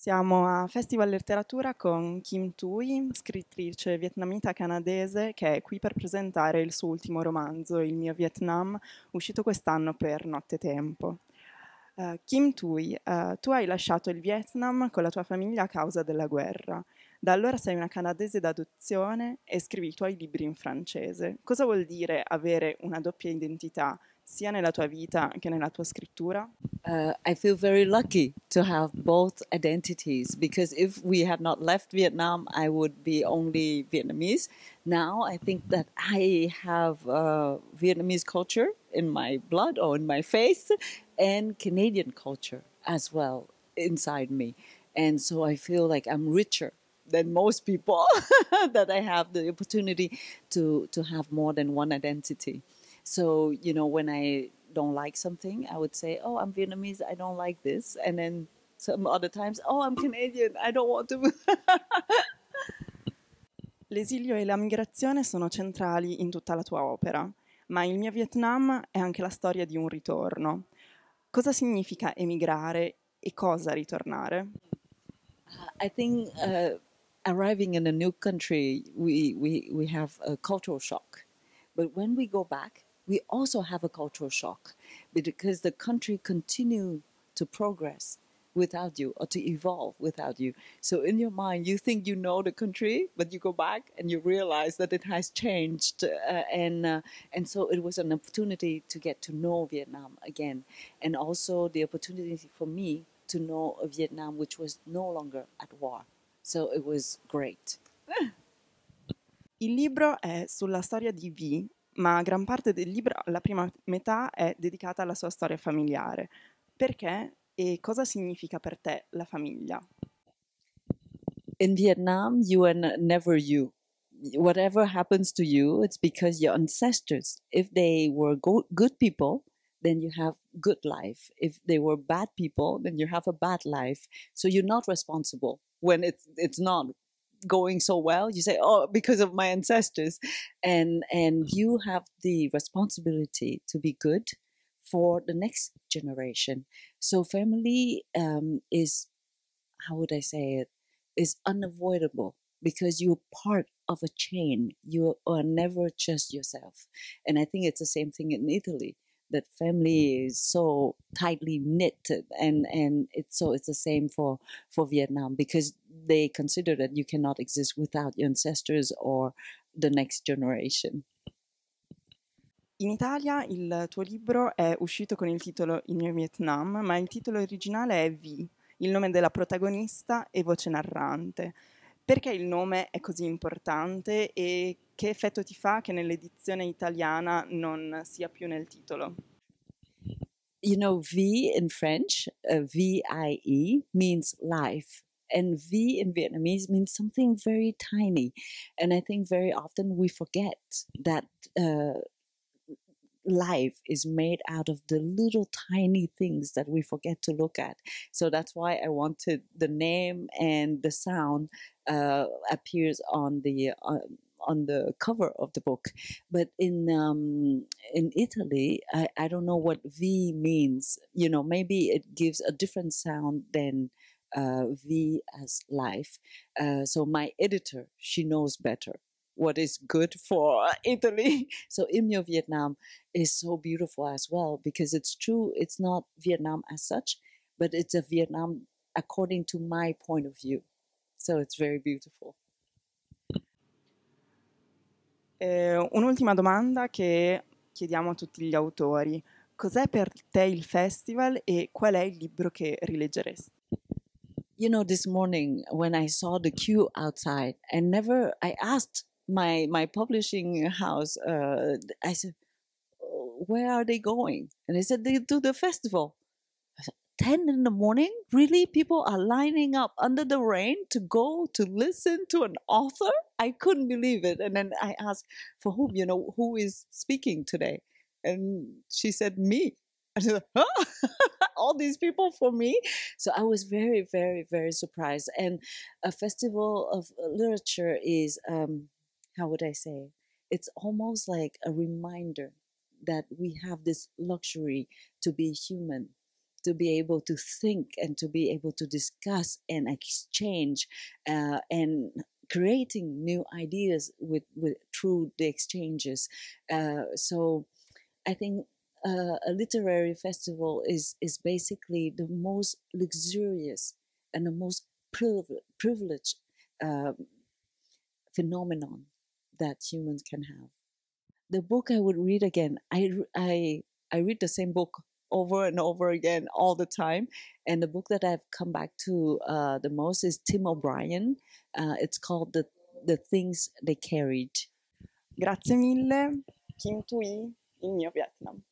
Siamo a Festival Letteratura con Kim Tui, scrittrice vietnamita canadese che è qui per presentare il suo ultimo romanzo, Il mio Vietnam, uscito quest'anno per Nottetempo. Uh, eh, Kim Tui, uh, eh, tu hai lasciato il Vietnam con la tua famiglia a causa della guerra. Da allora sei una canadese d'adozione e scrivi i tuoi libri in francese. Cosa vuol dire avere una doppia identità sia nella tua vita che nella tua scrittura? Uh, I feel very lucky to have both identities because if we had not left Vietnam, I would be only Vietnamese. Now I think that I have uh, Vietnamese culture in my blood or in my face and Canadian culture as well inside me. And so I feel like I'm richer than most people that I have the opportunity to, to have more than one identity. So, you know, when I don't like something, I would say, oh, I'm Vietnamese, I don't like this. And then some other times, oh, I'm Canadian, I don't want to. L'esilio e la migrazione sono centrali in tutta la tua opera, ma il mio Vietnam è anche la storia di un ritorno. Cosa significa emigrare e cosa ritornare? Uh, I think uh, arriving in a new country, we, we, we have a cultural shock. But when we go back, we also have a cultural shock because the country continue to progress without you or to evolve without you. So in your mind, you think you know the country, but you go back and you realize that it has changed. Uh, and uh, and so it was an opportunity to get to know Vietnam again, and also the opportunity for me to know a Vietnam which was no longer at war. So it was great. Il libro è sulla storia di V. ma gran parte del libro, la prima metà, è dedicata alla sua storia familiare. Perché e cosa significa per te la famiglia? In Vietnam, you and never you. Whatever happens to you, it's because your ancestors, if they were go- good people, then you have good life. If they were bad people, then you have a bad life. So you're not responsible when it's it's not going so well you say oh because of my ancestors and and you have the responsibility to be good for the next generation so family um, is how would i say it is unavoidable because you're part of a chain you are never just yourself and i think it's the same thing in italy that family is so tightly knit and and it's so it's the same for for Vietnam because they consider that you cannot exist without your ancestors or the next generation. In Italia il tuo libro è uscito con il titolo Il mio Vietnam, ma il titolo originale è V, il nome della protagonista e voce narrante. Perché il nome è così importante e che effetto ti fa che nell'edizione italiana non sia più nel titolo? You know, V in French, uh, V-I-E, means life. And V in Vietnamese means something very tiny. And I think very often we forget that uh, life is made out of the little tiny things that we forget to look at. So that's why I wanted the name and the sound uh, appears on the. Uh, on the cover of the book. But in um, in Italy, I, I don't know what V means. You know, maybe it gives a different sound than uh, V as life. Uh, so my editor, she knows better what is good for Italy. So Imio Vietnam is so beautiful as well because it's true, it's not Vietnam as such, but it's a Vietnam according to my point of view. So it's very beautiful. Eh, un'ultima domanda che chiediamo a tutti gli autori. Cos'è per te il festival e qual è il libro che rileggeresti? You know, this morning when I saw the queue outside and never I asked my my publishing house, uh, I said, oh, where are they going? And they said, they do the festival. 10 in the morning? Really? People are lining up under the rain to go to listen to an author? I couldn't believe it. And then I asked, for whom, you know, who is speaking today? And she said, me. I said, huh? All these people for me? So I was very, very, very surprised. And a festival of literature is, um, how would I say? It's almost like a reminder that we have this luxury to be human to be able to think and to be able to discuss and exchange uh, and creating new ideas with, with through the exchanges. Uh, so I think uh, a literary festival is is basically the most luxurious and the most priv- privileged um, phenomenon that humans can have. The book I would read again, I, I, I read the same book over and over again all the time. And the book that I've come back to uh, the most is Tim O'Brien. Uh, it's called the the things they carried. Grazie mille, Kim Tui, in mio Vietnam.